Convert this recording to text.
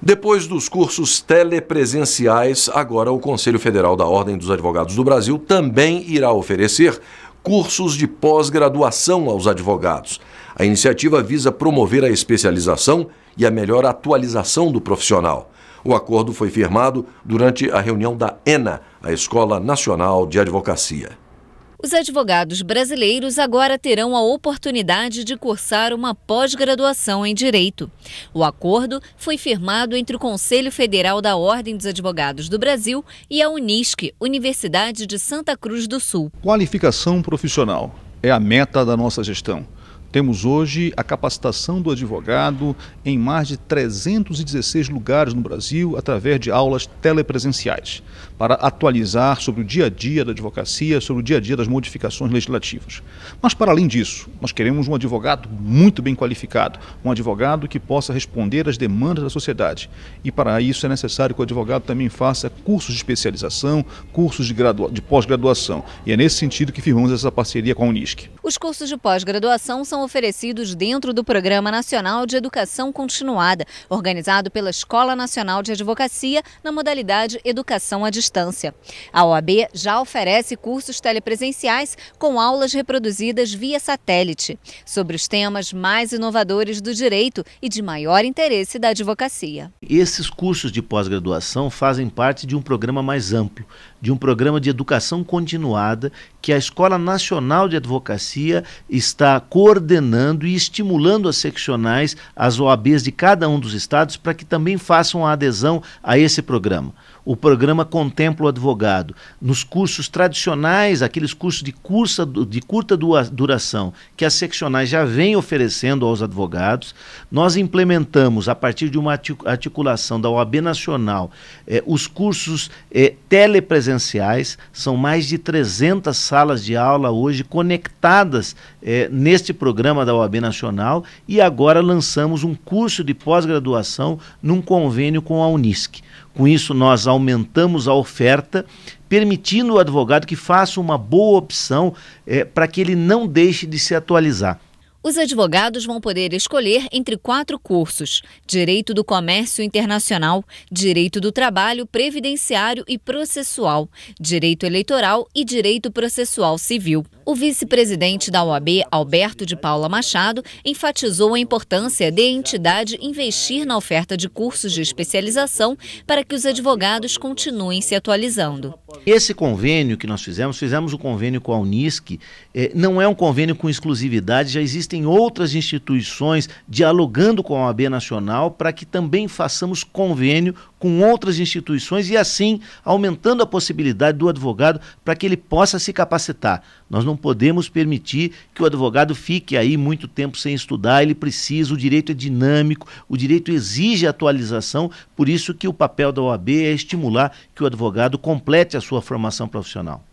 Depois dos cursos telepresenciais, agora o Conselho Federal da Ordem dos Advogados do Brasil também irá oferecer cursos de pós-graduação aos advogados. A iniciativa visa promover a especialização e a melhor atualização do profissional. O acordo foi firmado durante a reunião da ENA, a Escola Nacional de Advocacia. Os advogados brasileiros agora terão a oportunidade de cursar uma pós-graduação em Direito. O acordo foi firmado entre o Conselho Federal da Ordem dos Advogados do Brasil e a Unisc, Universidade de Santa Cruz do Sul. Qualificação profissional é a meta da nossa gestão. Temos hoje a capacitação do advogado em mais de 316 lugares no Brasil, através de aulas telepresenciais, para atualizar sobre o dia a dia da advocacia, sobre o dia a dia das modificações legislativas. Mas, para além disso, nós queremos um advogado muito bem qualificado, um advogado que possa responder às demandas da sociedade. E, para isso, é necessário que o advogado também faça cursos de especialização, cursos de, de pós-graduação. E é nesse sentido que firmamos essa parceria com a Unisc. Os cursos de pós-graduação são são oferecidos dentro do Programa Nacional de Educação Continuada, organizado pela Escola Nacional de Advocacia na modalidade Educação à Distância. A OAB já oferece cursos telepresenciais com aulas reproduzidas via satélite, sobre os temas mais inovadores do direito e de maior interesse da advocacia. Esses cursos de pós-graduação fazem parte de um programa mais amplo, de um programa de educação continuada que a Escola Nacional de Advocacia está coordenando e estimulando as seccionais, as OABs de cada um dos estados, para que também façam a adesão a esse programa. O programa contempla o advogado nos cursos tradicionais, aqueles cursos de, cursa, de curta duração que as seccionais já vêm oferecendo aos advogados. Nós implementamos, a partir de uma articulação da OAB Nacional, eh, os cursos eh, telepresenciais. São mais de 300 salas de aula hoje conectadas eh, neste programa da OAB Nacional e agora lançamos um curso de pós-graduação num convênio com a Unisc. Com isso, nós aumentamos a oferta, permitindo ao advogado que faça uma boa opção é, para que ele não deixe de se atualizar. Os advogados vão poder escolher entre quatro cursos: Direito do Comércio Internacional, Direito do Trabalho Previdenciário e Processual, Direito Eleitoral e Direito Processual Civil. O vice-presidente da OAB, Alberto de Paula Machado, enfatizou a importância de a entidade investir na oferta de cursos de especialização para que os advogados continuem se atualizando. Esse convênio que nós fizemos, fizemos o um convênio com a Unisc, eh, não é um convênio com exclusividade, já existem outras instituições dialogando com a OAB Nacional para que também façamos convênio com outras instituições e assim aumentando a possibilidade do advogado para que ele possa se capacitar. Nós não podemos permitir que o advogado fique aí muito tempo sem estudar, ele precisa, o direito é dinâmico, o direito exige atualização, por isso que o papel da OAB é estimular que o advogado complete a sua formação profissional.